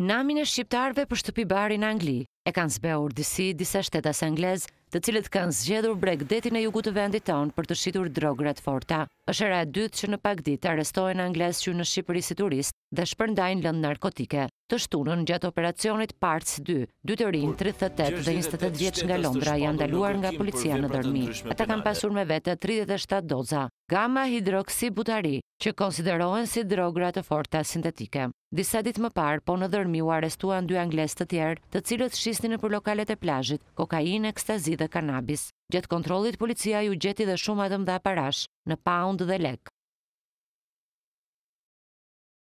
Namin e shqiptarve për shtëpi bari në Angli e kanë zbeur disi disa shtetas anglez të cilët kanë zgjedhur breg detin e jugu të vendit tonë për të shqitur drograt forta është era e dytë që në pak ditë arrestohen anglez që në Shqipëri si turist dhe shpërndajnë lëndë narkotike. Të shtunën gjatë operacionit parts 2, dy të rinë, 38 dhe 28 vjeqë nga Londra janë daluar nga policia në dërmi. Ata kam pasur me vete 37 doza, gamma hidroksi butari, që konsiderohen si drogra të forta sintetike. Disa dit më parë, po në dërmi u arestuan dy angles të tjerë, të cilët shisni në për lokalet e plajit, kokain, ekstazi dhe kanabis. Gjetë kontrolit, policia ju gjeti dhe shumë atëm dhe aparash në pound dhe lek.